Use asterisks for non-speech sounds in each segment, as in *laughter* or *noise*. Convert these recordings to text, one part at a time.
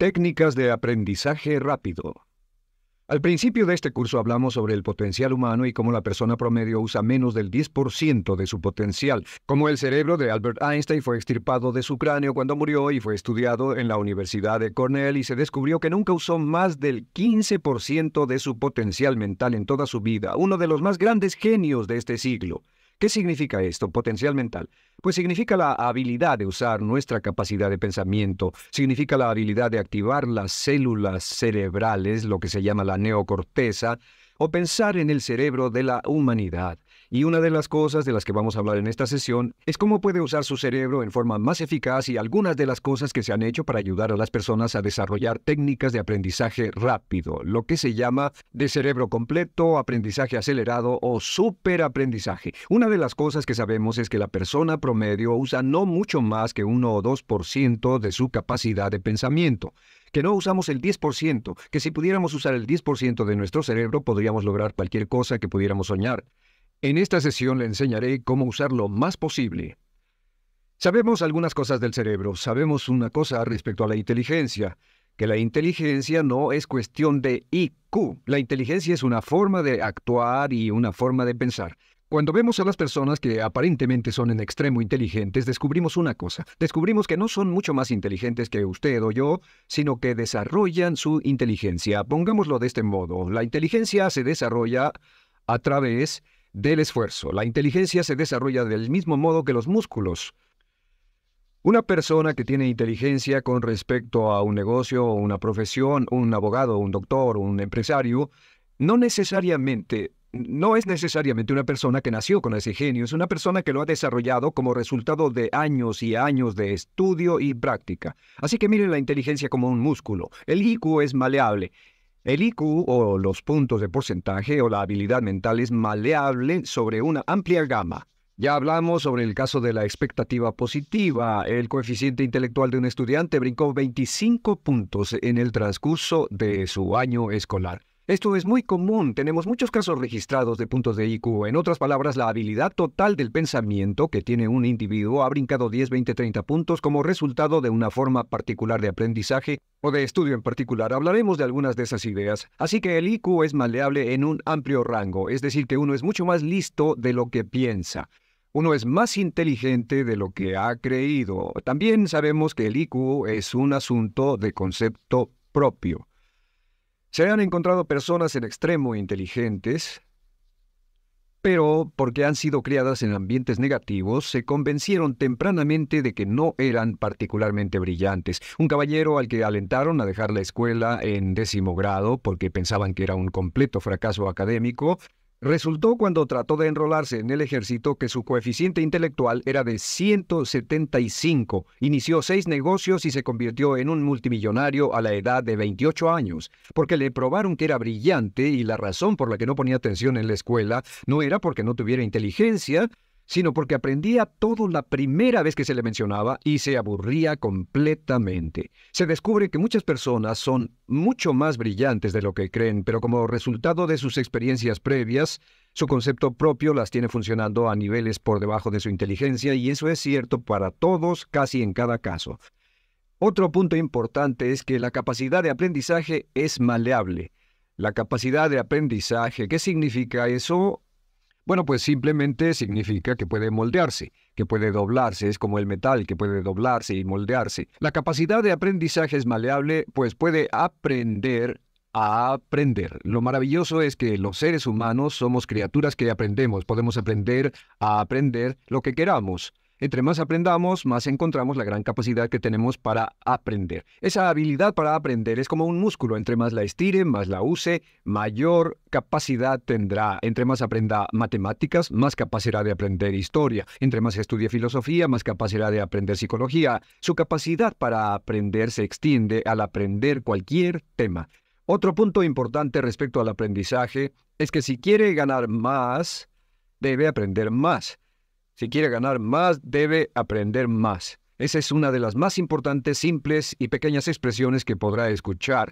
Técnicas de aprendizaje rápido. Al principio de este curso hablamos sobre el potencial humano y cómo la persona promedio usa menos del 10% de su potencial, cómo el cerebro de Albert Einstein fue extirpado de su cráneo cuando murió y fue estudiado en la Universidad de Cornell y se descubrió que nunca usó más del 15% de su potencial mental en toda su vida, uno de los más grandes genios de este siglo. ¿Qué significa esto, potencial mental? Pues significa la habilidad de usar nuestra capacidad de pensamiento, significa la habilidad de activar las células cerebrales, lo que se llama la neocorteza, o pensar en el cerebro de la humanidad. Y una de las cosas de las que vamos a hablar en esta sesión es cómo puede usar su cerebro en forma más eficaz y algunas de las cosas que se han hecho para ayudar a las personas a desarrollar técnicas de aprendizaje rápido, lo que se llama de cerebro completo, aprendizaje acelerado o superaprendizaje. Una de las cosas que sabemos es que la persona promedio usa no mucho más que 1 o 2% de su capacidad de pensamiento que no usamos el 10%, que si pudiéramos usar el 10% de nuestro cerebro podríamos lograr cualquier cosa que pudiéramos soñar. En esta sesión le enseñaré cómo usar lo más posible. Sabemos algunas cosas del cerebro, sabemos una cosa respecto a la inteligencia, que la inteligencia no es cuestión de IQ, la inteligencia es una forma de actuar y una forma de pensar. Cuando vemos a las personas que aparentemente son en extremo inteligentes, descubrimos una cosa, descubrimos que no son mucho más inteligentes que usted o yo, sino que desarrollan su inteligencia. Pongámoslo de este modo, la inteligencia se desarrolla a través del esfuerzo. La inteligencia se desarrolla del mismo modo que los músculos. Una persona que tiene inteligencia con respecto a un negocio, una profesión, un abogado, un doctor, un empresario, no necesariamente, no es necesariamente una persona que nació con ese genio, es una persona que lo ha desarrollado como resultado de años y años de estudio y práctica. Así que miren la inteligencia como un músculo. El IQ es maleable el IQ o los puntos de porcentaje o la habilidad mental es maleable sobre una amplia gama. Ya hablamos sobre el caso de la expectativa positiva. El coeficiente intelectual de un estudiante brincó 25 puntos en el transcurso de su año escolar. Esto es muy común, tenemos muchos casos registrados de puntos de IQ. En otras palabras, la habilidad total del pensamiento que tiene un individuo ha brincado 10, 20, 30 puntos como resultado de una forma particular de aprendizaje o de estudio en particular. Hablaremos de algunas de esas ideas. Así que el IQ es maleable en un amplio rango, es decir, que uno es mucho más listo de lo que piensa. Uno es más inteligente de lo que ha creído. También sabemos que el IQ es un asunto de concepto propio. Se han encontrado personas en extremo inteligentes, pero porque han sido criadas en ambientes negativos, se convencieron tempranamente de que no eran particularmente brillantes. Un caballero al que alentaron a dejar la escuela en décimo grado porque pensaban que era un completo fracaso académico, Resultó cuando trató de enrolarse en el ejército que su coeficiente intelectual era de 175. Inició seis negocios y se convirtió en un multimillonario a la edad de 28 años, porque le probaron que era brillante y la razón por la que no ponía atención en la escuela no era porque no tuviera inteligencia, sino porque aprendía todo la primera vez que se le mencionaba y se aburría completamente. Se descubre que muchas personas son mucho más brillantes de lo que creen, pero como resultado de sus experiencias previas, su concepto propio las tiene funcionando a niveles por debajo de su inteligencia y eso es cierto para todos casi en cada caso. Otro punto importante es que la capacidad de aprendizaje es maleable. La capacidad de aprendizaje, ¿qué significa eso? Bueno, pues simplemente significa que puede moldearse, que puede doblarse, es como el metal que puede doblarse y moldearse. La capacidad de aprendizaje es maleable, pues puede aprender a aprender. Lo maravilloso es que los seres humanos somos criaturas que aprendemos, podemos aprender a aprender lo que queramos. Entre más aprendamos, más encontramos la gran capacidad que tenemos para aprender. Esa habilidad para aprender es como un músculo. Entre más la estire, más la use, mayor capacidad tendrá. Entre más aprenda matemáticas, más capacidad de aprender historia. Entre más estudie filosofía, más capacidad de aprender psicología. Su capacidad para aprender se extiende al aprender cualquier tema. Otro punto importante respecto al aprendizaje es que si quiere ganar más, debe aprender más. Si quiere ganar más, debe aprender más. Esa es una de las más importantes, simples y pequeñas expresiones que podrá escuchar.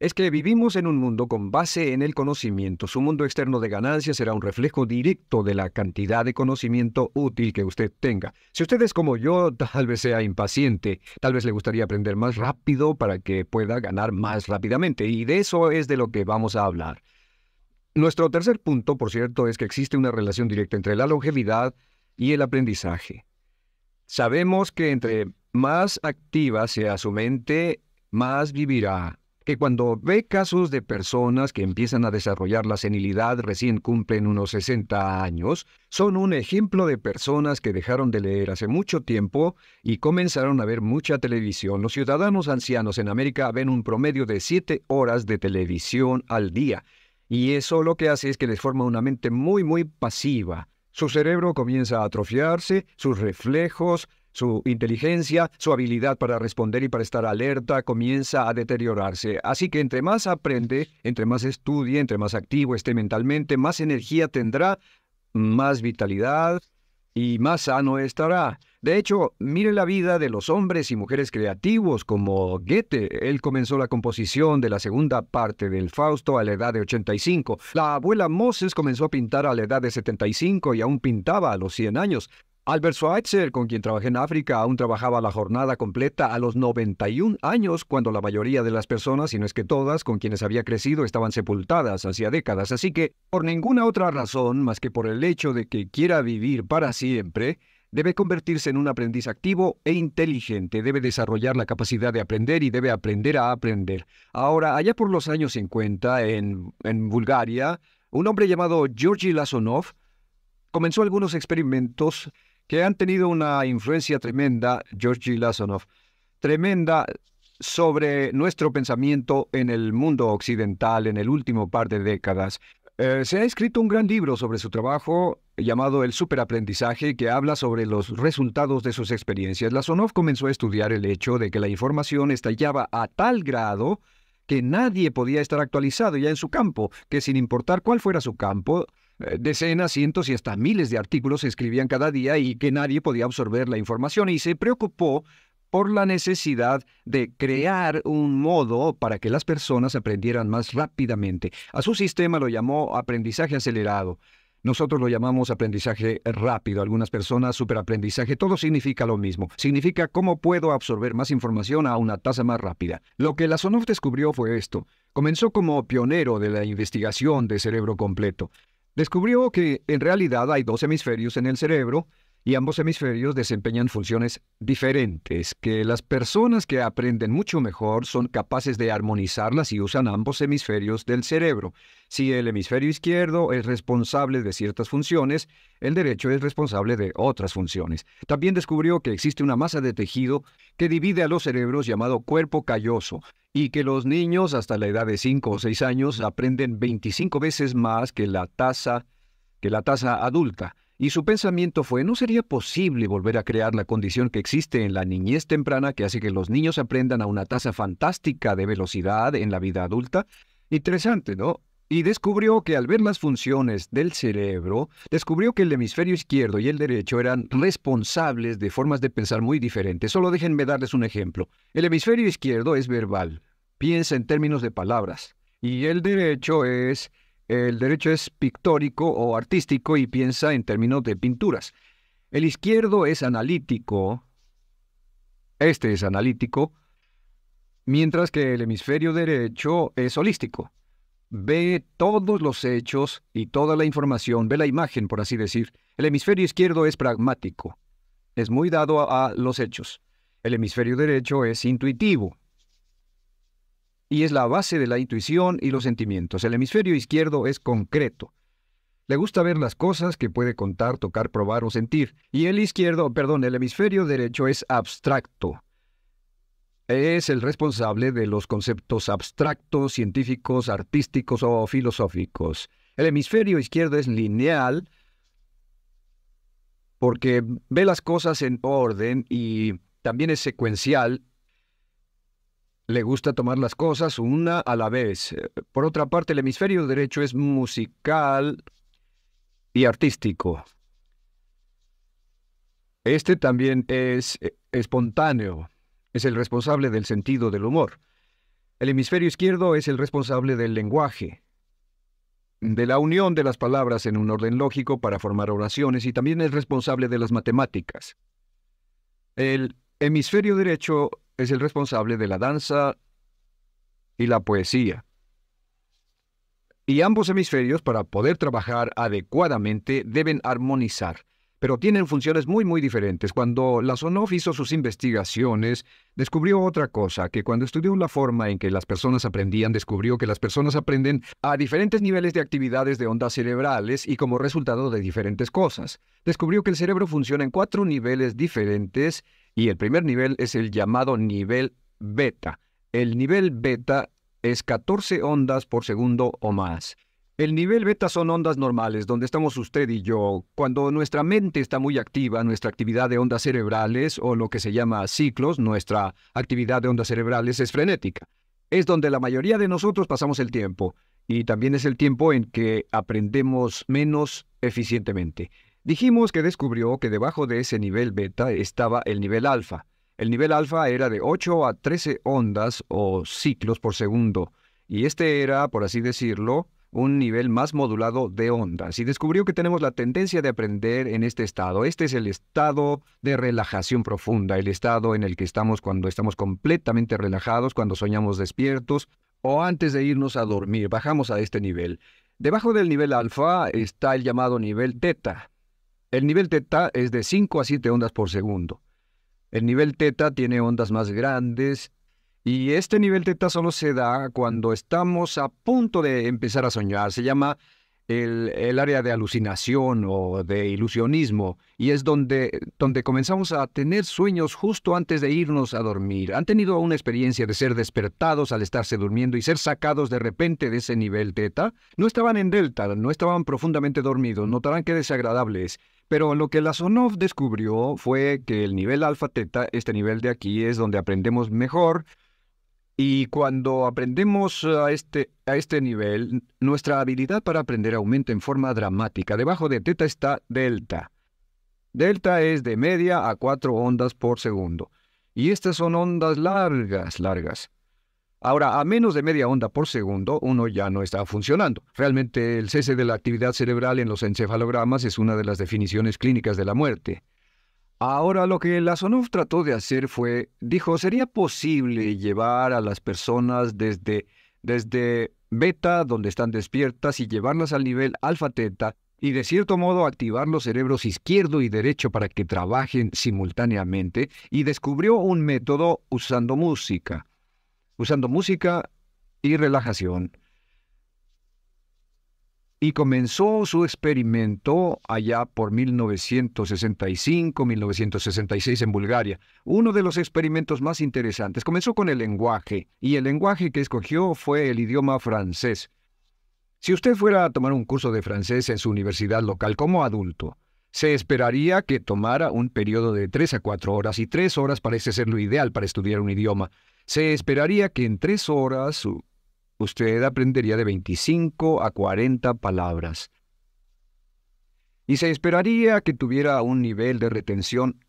Es que vivimos en un mundo con base en el conocimiento. Su mundo externo de ganancias será un reflejo directo de la cantidad de conocimiento útil que usted tenga. Si usted es como yo, *laughs* tal vez sea impaciente, tal vez le gustaría aprender más rápido para que pueda ganar más rápidamente. Y de eso es de lo que vamos a hablar. Nuestro tercer punto, por cierto, es que existe una relación directa entre la longevidad, y el aprendizaje. Sabemos que entre más activa sea su mente, más vivirá. Que cuando ve casos de personas que empiezan a desarrollar la senilidad recién cumplen unos 60 años, son un ejemplo de personas que dejaron de leer hace mucho tiempo y comenzaron a ver mucha televisión. Los ciudadanos ancianos en América ven un promedio de 7 horas de televisión al día. Y eso lo que hace es que les forma una mente muy, muy pasiva su cerebro comienza a atrofiarse, sus reflejos, su inteligencia, su habilidad para responder y para estar alerta comienza a deteriorarse. Así que entre más aprende, entre más estudie, entre más activo esté mentalmente, más energía tendrá, más vitalidad y más sano estará. De hecho, mire la vida de los hombres y mujeres creativos como Goethe. Él comenzó la composición de la segunda parte del Fausto a la edad de 85. La abuela Moses comenzó a pintar a la edad de 75 y aún pintaba a los 100 años. Albert Schweitzer, con quien trabajé en África, aún trabajaba la jornada completa a los 91 años, cuando la mayoría de las personas, si no es que todas, con quienes había crecido estaban sepultadas hacía décadas. Así que, por ninguna otra razón más que por el hecho de que quiera vivir para siempre, Debe convertirse en un aprendiz activo e inteligente, debe desarrollar la capacidad de aprender y debe aprender a aprender. Ahora, allá por los años 50, en, Bulgaria, un hombre llamado Georgi Lasonov comenzó algunos experimentos que han tenido una influencia tremenda, Georgi Lasonov, tremenda sobre nuestro pensamiento en el mundo occidental en el último par de décadas. Eh, se ha escrito un gran libro sobre su trabajo llamado El Superaprendizaje que habla sobre los resultados de sus experiencias. La comenzó a estudiar el hecho de que la información estallaba a tal grado que nadie podía estar actualizado ya en su campo, que sin importar cuál fuera su campo, eh, decenas, cientos y hasta miles de artículos se escribían cada día y que nadie podía absorber la información y se preocupó por la necesidad de crear un modo para que las personas aprendieran más rápidamente. A su sistema lo llamó aprendizaje acelerado. Nosotros lo llamamos aprendizaje rápido, algunas personas superaprendizaje, todo significa lo mismo. Significa cómo puedo absorber más información a una tasa más rápida. Lo que Sonoff descubrió fue esto. Comenzó como pionero de la investigación de cerebro completo. Descubrió que en realidad hay dos hemisferios en el cerebro, y ambos hemisferios desempeñan funciones diferentes, que las personas que aprenden mucho mejor son capaces de armonizarlas y usan ambos hemisferios del cerebro. Si el hemisferio izquierdo es responsable de ciertas funciones, el derecho es responsable de otras funciones. También descubrió que existe una masa de tejido que divide a los cerebros llamado cuerpo calloso, y que los niños hasta la edad de 5 o 6 años aprenden 25 veces más que la tasa que la tasa adulta. Y su pensamiento fue, ¿no sería posible volver a crear la condición que existe en la niñez temprana que hace que los niños aprendan a una tasa fantástica de velocidad en la vida adulta? Interesante, ¿no? Y descubrió que al ver las funciones del cerebro, descubrió que el hemisferio izquierdo y el derecho eran responsables de formas de pensar muy diferentes. Solo déjenme darles un ejemplo. El hemisferio izquierdo es verbal, piensa en términos de palabras, y el derecho es el derecho es pictórico o artístico y piensa en términos de pinturas. El izquierdo es analítico, este es analítico, mientras que el hemisferio derecho es holístico. Ve todos los hechos y toda la información, ve la imagen, por así decir. El hemisferio izquierdo es pragmático, es muy dado a, a los hechos. El hemisferio derecho es intuitivo, y es la base de la intuición y los sentimientos. El hemisferio izquierdo es concreto. Le gusta ver las cosas que puede contar, tocar, probar o sentir. Y el izquierdo, perdón, el hemisferio derecho es abstracto. Es el responsable de los conceptos abstractos, científicos, artísticos o filosóficos. El hemisferio izquierdo es lineal porque ve las cosas en orden y también es secuencial le gusta tomar las cosas una a la vez. Por otra parte, el hemisferio derecho es musical y artístico. Este también es eh, espontáneo, es el responsable del sentido del humor. El hemisferio izquierdo es el responsable del lenguaje, de la unión de las palabras en un orden lógico para formar oraciones y también es responsable de las matemáticas. El hemisferio derecho es el responsable de la danza y la poesía. Y ambos hemisferios, para poder trabajar adecuadamente, deben armonizar, pero tienen funciones muy, muy diferentes. Cuando Lazonov hizo sus investigaciones, descubrió otra cosa, que cuando estudió la forma en que las personas aprendían, descubrió que las personas aprenden a diferentes niveles de actividades de ondas cerebrales y como resultado de diferentes cosas. Descubrió que el cerebro funciona en cuatro niveles diferentes y el primer nivel es el llamado nivel beta. El nivel beta es 14 ondas por segundo o más. El nivel beta son ondas normales, donde estamos usted y yo. Cuando nuestra mente está muy activa, nuestra actividad de ondas cerebrales o lo que se llama ciclos, nuestra actividad de ondas cerebrales es frenética. Es donde la mayoría de nosotros pasamos el tiempo y también es el tiempo en que aprendemos menos eficientemente. Dijimos que descubrió que debajo de ese nivel beta estaba el nivel alfa. El nivel alfa era de 8 a 13 ondas o ciclos por segundo, y este era, por así decirlo, un nivel más modulado de ondas y descubrió que tenemos la tendencia de aprender en este estado. Este es el estado de relajación profunda, el estado en el que estamos cuando estamos completamente relajados, cuando soñamos despiertos o antes de irnos a dormir. Bajamos a este nivel. Debajo del nivel alfa está el llamado nivel teta. El nivel teta es de 5 a 7 ondas por segundo. El nivel teta tiene ondas más grandes y este nivel teta solo se da cuando estamos a punto de empezar a soñar. Se llama el, área de alucinación o de ilusionismo, y es donde, donde comenzamos a tener sueños justo antes de irnos a dormir. Han tenido una experiencia de ser despertados al estarse durmiendo y ser sacados de repente de ese nivel teta. No estaban en delta, no estaban profundamente dormidos, notarán que desagradables. Pero lo que la Sonoff descubrió fue que el nivel alfa teta, este nivel de aquí, es donde aprendemos mejor. Y cuando aprendemos a este, a este nivel, nuestra habilidad para aprender aumenta en forma dramática. Debajo de teta está delta. Delta es de media a cuatro ondas por segundo. Y estas son ondas largas, largas. Ahora, a menos de media onda por segundo, uno ya no está funcionando. Realmente el cese de la actividad cerebral en los encefalogramas es una de las definiciones clínicas de la muerte. Ahora lo que Sonuf trató de hacer fue, dijo, ¿sería posible llevar a las personas desde, desde beta, donde están despiertas, y llevarlas al nivel alfa-teta, y de cierto modo activar los cerebros izquierdo y derecho para que trabajen simultáneamente? Y descubrió un método usando música usando música y relajación. Y comenzó su experimento allá por 1965-1966 en Bulgaria. Uno de los experimentos más interesantes comenzó con el lenguaje, y el lenguaje que escogió fue el idioma francés. Si usted fuera a tomar un curso de francés en su universidad local como adulto, se esperaría que tomara un periodo de tres a cuatro horas y tres horas parece ser lo ideal para estudiar un idioma. Se esperaría que en tres horas usted aprendería de 25 a 40 palabras. Y se esperaría que tuviera un nivel de retención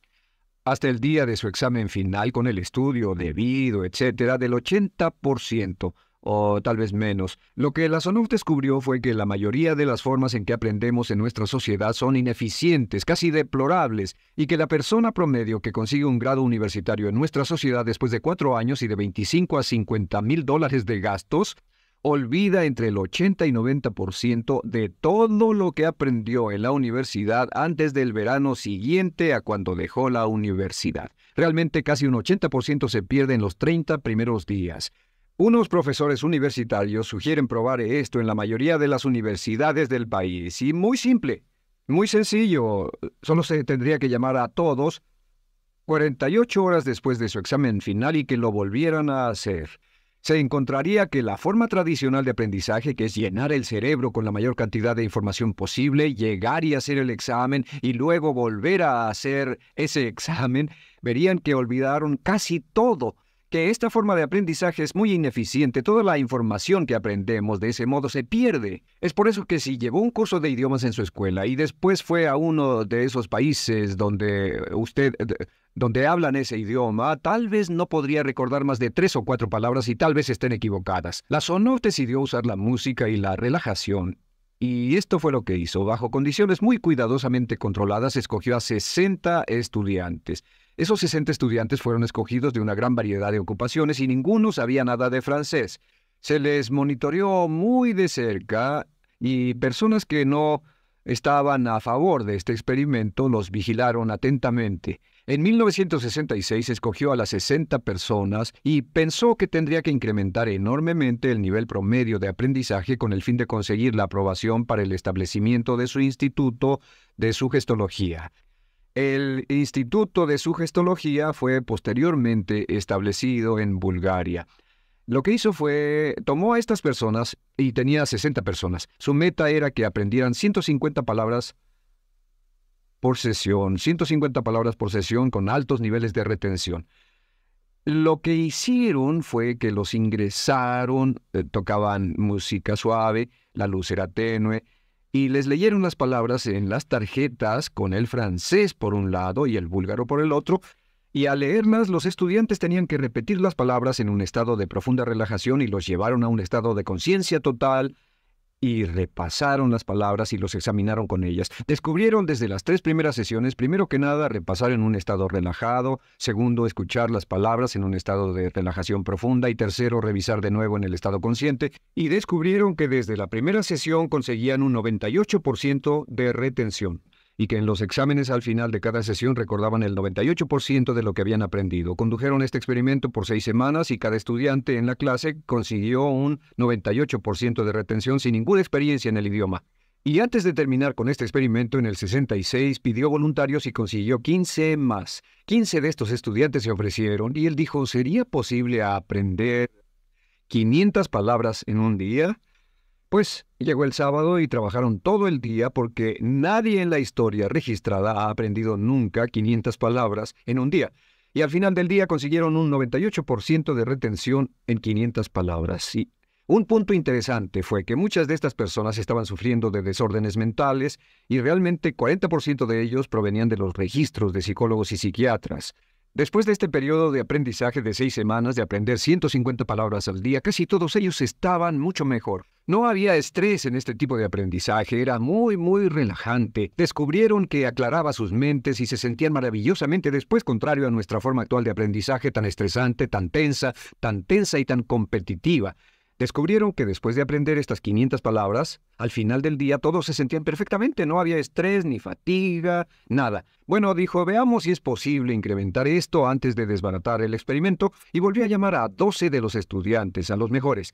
hasta el día de su examen final con el estudio debido, etcétera, del 80%, o tal vez menos. Lo que la SONUF descubrió fue que la mayoría de las formas en que aprendemos en nuestra sociedad son ineficientes, casi deplorables, y que la persona promedio que consigue un grado universitario en nuestra sociedad después de cuatro años y de 25 a 50 mil dólares de gastos, olvida entre el 80 y 90% de todo lo que aprendió en la universidad antes del verano siguiente a cuando dejó la universidad. Realmente casi un 80% se pierde en los 30 primeros días. Unos profesores universitarios sugieren probar esto en la mayoría de las universidades del país y muy simple, muy sencillo, solo se tendría que llamar a todos 48 horas después de su examen final y que lo volvieran a hacer. Se encontraría que la forma tradicional de aprendizaje, que es llenar el cerebro con la mayor cantidad de información posible, llegar y hacer el examen y luego volver a hacer ese *laughs* examen, verían que olvidaron casi todo que esta forma de aprendizaje es muy ineficiente. Toda la información que aprendemos de ese modo se pierde. Es por eso que si llevó un curso de idiomas en su escuela y después fue a uno de esos países donde usted eh, donde hablan ese idioma, tal vez no podría recordar más de tres o cuatro palabras y tal vez estén equivocadas. La Sonoff decidió usar la música y la relajación y esto fue lo que hizo. Bajo condiciones muy cuidadosamente controladas, escogió a 60 estudiantes. Esos 60 estudiantes fueron escogidos de una gran variedad de ocupaciones y ninguno sabía nada de francés. Se les monitoreó muy de cerca y personas que no estaban a favor de este experimento los vigilaron atentamente. En 1966 escogió a las 60 personas y pensó que tendría que incrementar enormemente el nivel promedio de aprendizaje con el fin de conseguir la aprobación para el establecimiento de su instituto de sugestología. El Instituto de sugestología fue posteriormente establecido en Bulgaria. Lo que hizo fue, tomó a estas personas y tenía 60 personas. Su meta era que aprendieran 150 palabras por sesión, 150 palabras por sesión con altos niveles de retención. Lo que hicieron fue que los ingresaron, eh, tocaban música suave, la luz era tenue, y les leyeron las palabras en las tarjetas con el francés por un lado y el búlgaro por el otro, y al leerlas los estudiantes tenían que repetir las palabras en un estado de profunda relajación y los llevaron a un estado de conciencia total, y repasaron las palabras y los examinaron con ellas. Descubrieron desde las tres primeras sesiones, primero que nada, repasar en un estado relajado, segundo, escuchar las palabras en un estado de relajación profunda y tercero, revisar de nuevo en el estado consciente y descubrieron que desde la primera sesión conseguían un 98% de retención y que en los exámenes al final de cada sesión recordaban el 98% de lo que habían aprendido. Condujeron este experimento por seis semanas y cada estudiante en la clase consiguió un 98% de retención sin ninguna experiencia en el idioma. Y antes de terminar con este experimento, en el 66 pidió voluntarios y consiguió 15 más. 15 de estos estudiantes se ofrecieron y él dijo, ¿sería posible aprender 500 palabras en un día? Pues llegó el sábado y trabajaron todo el día porque nadie en la historia registrada ha aprendido nunca 500 palabras en un día. Y al final del día consiguieron un 98% de retención en 500 palabras. sí. un punto interesante fue que muchas de estas personas estaban sufriendo de desórdenes mentales y realmente 40% de ellos provenían de los registros de psicólogos y psiquiatras. Después de este periodo de aprendizaje de seis semanas de aprender 150 palabras al día, casi todos ellos estaban mucho mejor. No había estrés en este tipo de aprendizaje, era muy, muy relajante. Descubrieron que aclaraba sus mentes y se sentían maravillosamente después, contrario a nuestra forma actual de aprendizaje tan estresante, tan tensa, tan tensa y tan competitiva. Descubrieron que después de aprender estas 500 palabras, al final del día todos se sentían perfectamente, no había estrés, ni fatiga, nada. Bueno, dijo, veamos si es posible incrementar esto antes de desbaratar el experimento, y volvió a llamar a 12 de los estudiantes, a los mejores.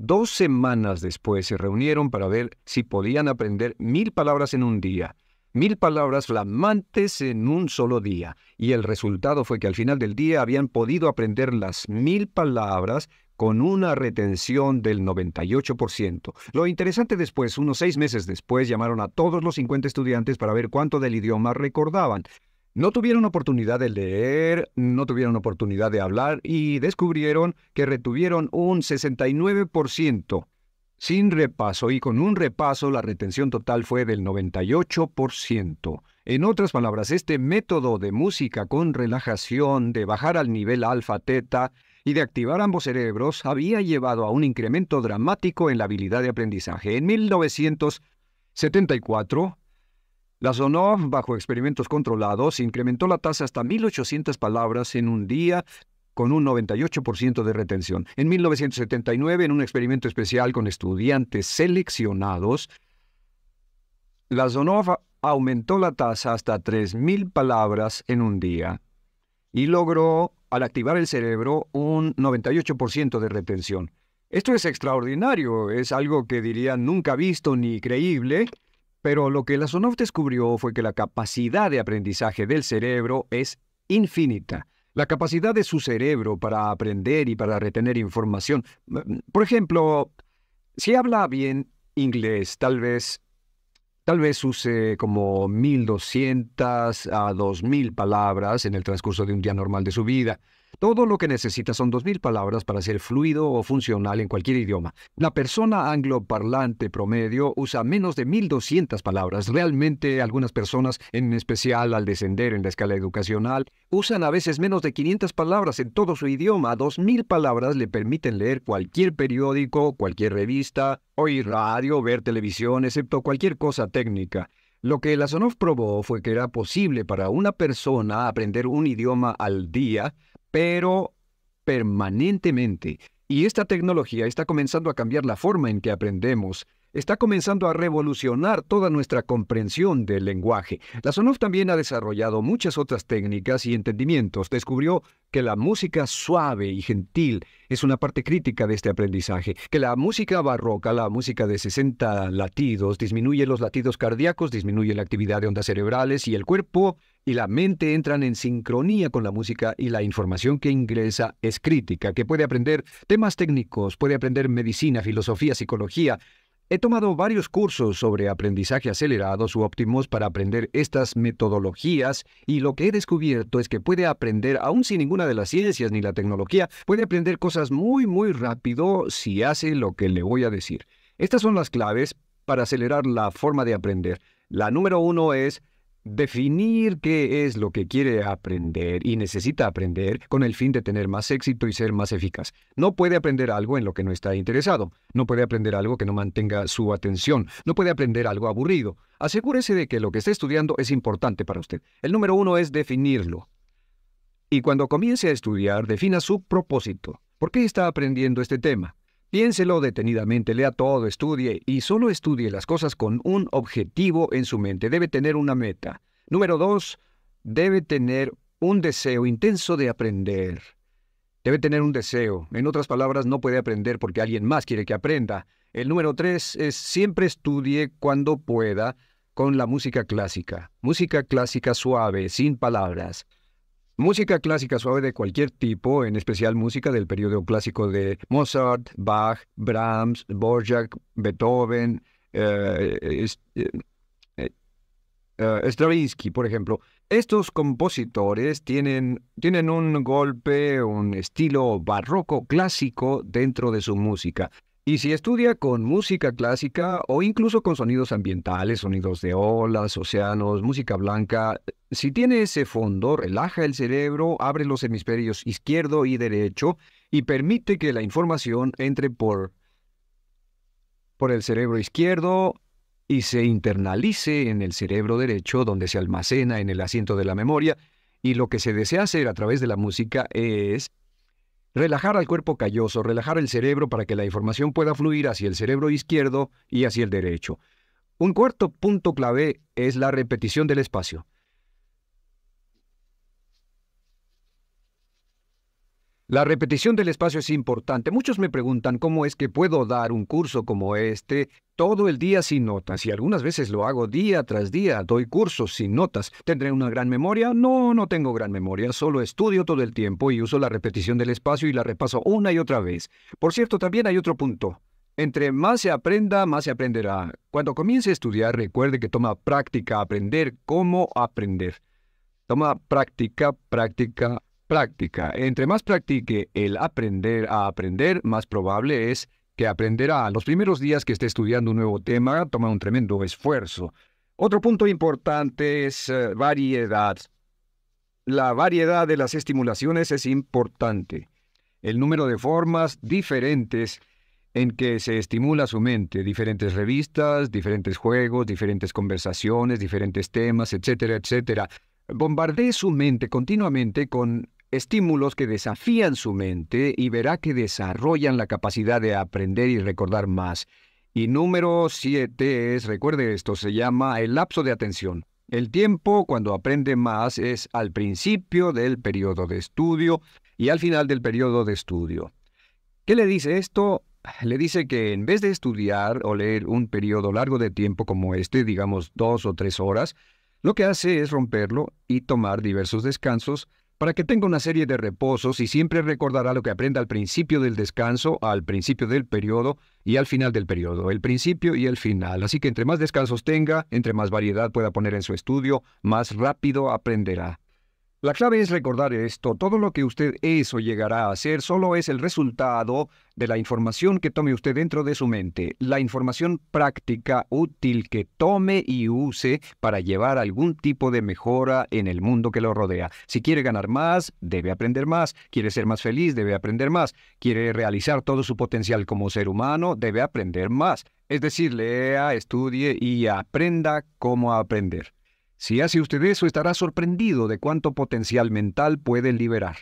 Dos semanas después se reunieron para ver si podían aprender mil palabras en un día, mil palabras flamantes en un solo día, y el resultado fue que al final del día habían podido aprender las mil palabras con una retención del 98%. Lo interesante después, unos seis meses después, llamaron a todos los 50 estudiantes para ver cuánto del idioma recordaban. No tuvieron oportunidad de leer, no tuvieron oportunidad de hablar y descubrieron que retuvieron un 69% sin repaso y con un repaso la retención total fue del 98%. En otras palabras, este método de música con relajación, de bajar al nivel alfa teta y de activar ambos cerebros había llevado a un incremento dramático en la habilidad de aprendizaje. En 1974, la Zonov, bajo experimentos controlados, incrementó la tasa hasta 1.800 palabras en un día con un 98% de retención. En 1979, en un experimento especial con estudiantes seleccionados, la Zonov aumentó la tasa hasta 3.000 palabras en un día y logró, al activar el cerebro, un 98% de retención. Esto es extraordinario, es algo que diría nunca visto ni creíble, pero lo que Lasonov descubrió fue que la capacidad de aprendizaje del cerebro es infinita. La capacidad de su cerebro para aprender y para retener información. Mm, por ejemplo, si habla bien inglés, tal vez, tal vez use como 1200 a 2000 palabras en el transcurso de un día normal de su vida. Todo lo que necesita son 2.000 palabras para ser fluido o funcional en cualquier idioma. La persona angloparlante promedio usa menos de 1.200 palabras. Realmente algunas personas, en especial al descender en la escala educacional, usan a veces menos de 500 palabras en todo su idioma. 2.000 palabras le permiten leer cualquier periódico, cualquier revista, oír radio, ver televisión, excepto cualquier cosa técnica. Lo que Lazanov probó fue que era posible para una persona aprender un idioma al día pero permanentemente. Y esta tecnología está comenzando a cambiar la forma en que aprendemos está comenzando a revolucionar toda nuestra comprensión del lenguaje. La sonoff también ha desarrollado muchas otras técnicas y entendimientos. Descubrió que la música suave y gentil es una parte crítica de este aprendizaje, que la música barroca, la música de 60 latidos, disminuye los latidos cardíacos, disminuye la actividad de ondas cerebrales y el cuerpo y la mente entran en sincronía con la música y la información que ingresa es crítica, que puede aprender temas técnicos, puede aprender medicina, filosofía, psicología, He tomado varios cursos sobre aprendizaje acelerado, u óptimos para aprender estas metodologías y lo que he descubierto es que puede aprender, aún sin ninguna de las ciencias ni la tecnología, puede aprender cosas muy muy rápido si hace lo que le voy a decir. Estas son las claves para acelerar la forma de aprender. La número uno es Definir qué es lo que quiere aprender y necesita aprender con el fin de tener más éxito y ser más eficaz. No puede aprender algo en lo que no está interesado, no puede aprender algo que no mantenga su atención, no puede aprender algo aburrido. Asegúrese de que lo que está estudiando es importante para usted. El número uno es definirlo. Y cuando comience a estudiar, defina su propósito. ¿Por qué está aprendiendo este tema? Piénselo detenidamente, lea todo, estudie y solo estudie las cosas con un objetivo en su mente. Debe tener una meta. Número dos, debe tener un deseo intenso de aprender. Debe tener un deseo. En otras palabras, no puede aprender porque alguien más quiere que aprenda. El número tres es siempre estudie cuando pueda con la música clásica. Música clásica suave, sin palabras. Música clásica suave de cualquier tipo, en especial música del periodo clásico de Mozart, Bach, Brahms, Borjak, Beethoven, eh, eh, eh, Stravinsky, por ejemplo. Estos compositores tienen, tienen un golpe, un estilo barroco clásico dentro de su música. Y si estudia con música clásica o incluso con sonidos ambientales, sonidos de olas, océanos, música blanca, si tiene ese fondo, relaja el cerebro, abre los hemisferios izquierdo y derecho y permite que la información entre por, por el cerebro izquierdo y se internalice en el cerebro derecho, donde se almacena en el asiento de la memoria. Y lo que se desea hacer a través de la música es relajar al cuerpo calloso, relajar el cerebro para que la información pueda fluir hacia el cerebro izquierdo y hacia el derecho. Un cuarto punto clave es la repetición del espacio. La repetición del espacio es importante. Muchos me preguntan cómo es que puedo dar un curso como este todo el día sin notas, y algunas veces lo hago día tras día, doy cursos sin notas. ¿Tendré una gran memoria? No, no tengo gran memoria, solo estudio todo el tiempo y uso la repetición del espacio y la repaso una y otra vez. Por cierto, también hay otro punto. Entre más se aprenda, más se aprenderá. Cuando comience a estudiar, recuerde que toma práctica aprender cómo aprender. Toma práctica, práctica, práctica. Entre más practique el aprender a aprender, más probable es que aprenderá. Los primeros días que esté estudiando un nuevo tema toma un tremendo esfuerzo. Otro punto importante es eh, variedad. La variedad de las estimulaciones es importante. El número de formas diferentes en que se estimula su mente, diferentes revistas, diferentes juegos, diferentes conversaciones, diferentes temas, etcétera, etcétera. Bombardee su mente continuamente con estímulos que desafían su mente y verá que desarrollan la capacidad de aprender y recordar más. Y número 7 es, recuerde esto, se llama el lapso de atención. El tiempo cuando aprende más es al principio del periodo de estudio y al final del periodo de estudio. ¿Qué le dice esto? Le dice que en vez de estudiar o leer un periodo largo de tiempo como este, digamos dos o tres horas, lo que hace es romperlo y tomar diversos descansos para que tenga una serie de reposos y siempre recordará lo que aprenda al principio del descanso, al principio del periodo y al final del periodo, el principio y el final. Así que entre más descansos tenga, entre más variedad pueda poner en su estudio, más rápido aprenderá. La clave es recordar esto, todo lo que usted es o llegará a ser solo es el resultado de la información que tome usted dentro de su mente, la información práctica útil que tome y use para llevar algún tipo de mejora en el mundo que lo rodea. Si quiere ganar más, debe aprender más, quiere ser más feliz, debe aprender más, quiere realizar todo su potencial como ser humano, debe aprender más. Es decir, lea, estudie y aprenda cómo aprender. Si hace usted eso, estará sorprendido de cuánto potencial mental puede liberar.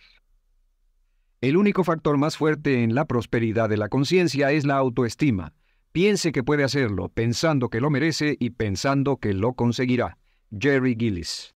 El único factor más fuerte en la prosperidad de la conciencia es la autoestima. Piense que puede hacerlo, pensando que lo merece y pensando que lo conseguirá. Jerry Gillis